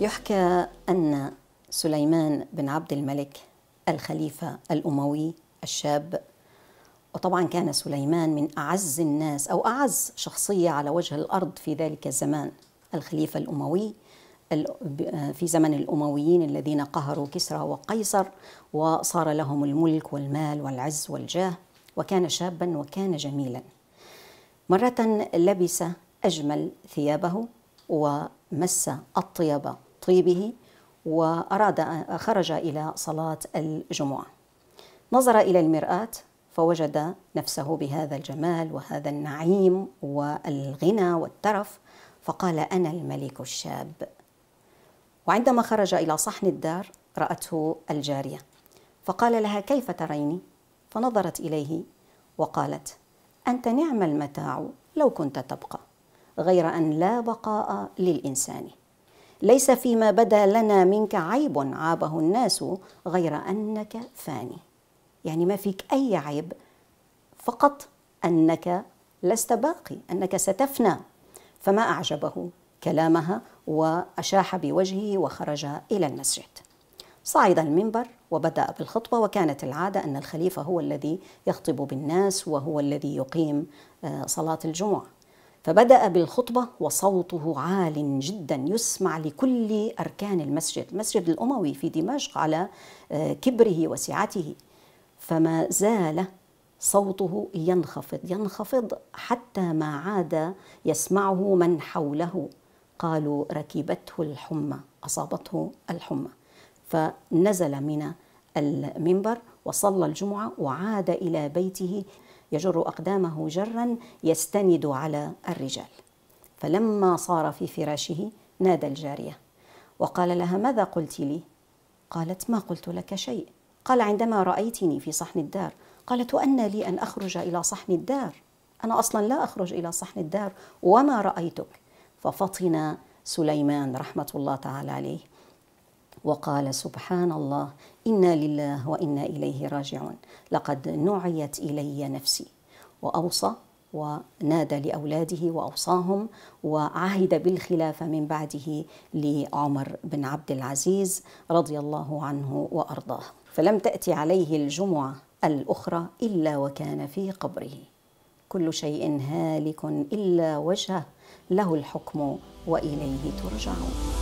يحكى أن سليمان بن عبد الملك الخليفة الأموي الشاب وطبعا كان سليمان من أعز الناس أو أعز شخصية على وجه الأرض في ذلك الزمان الخليفة الأموي في زمن الأمويين الذين قهروا كسرى وقيصر وصار لهم الملك والمال والعز والجاه وكان شابا وكان جميلا مرة لبس أجمل ثيابه ومس أطيب بطيبه وأراد خرج إلى صلاة الجمعة نظر إلى المرآة فوجد نفسه بهذا الجمال وهذا النعيم والغنى والترف فقال أنا الملك الشاب وعندما خرج إلى صحن الدار رأته الجارية فقال لها كيف تريني؟ فنظرت إليه وقالت أنت نعم المتاع لو كنت تبقى غير أن لا بقاء للإنسان ليس فيما بدا لنا منك عيب عابه الناس غير انك فاني يعني ما فيك اي عيب فقط انك لست باقي انك ستفنى فما اعجبه كلامها واشاح بوجهه وخرج الى المسجد صعد المنبر وبدا بالخطبه وكانت العاده ان الخليفه هو الذي يخطب بالناس وهو الذي يقيم آه، صلاه الجمعه فبدأ بالخطبة وصوته عال جدا يسمع لكل أركان المسجد المسجد الأموي في دمشق على آه، كبره وسعته فما زال صوته ينخفض ينخفض حتى ما عاد يسمعه من حوله قالوا ركبته الحمى أصابته الحمى فنزل من المنبر وصلى الجمعة وعاد إلى بيته يجر أقدامه جرا يستند على الرجال فلما صار في فراشه نادى الجارية وقال لها ماذا قلت لي؟ قالت ما قلت لك شيء قال عندما رأيتني في صحن الدار قالت وأن لي أن أخرج إلى صحن الدار أنا أصلا لا أخرج إلى صحن الدار وما رأيتك ففطن سليمان رحمة الله تعالى عليه وقال سبحان الله انا لله وانا اليه راجعون لقد نعيت الي نفسي واوصى ونادى لاولاده واوصاهم وعهد بالخلافه من بعده لعمر بن عبد العزيز رضي الله عنه وارضاه فلم تاتي عليه الجمعه الاخرى الا وكان في قبره كل شيء هالك الا وجهه له الحكم واليه ترجعون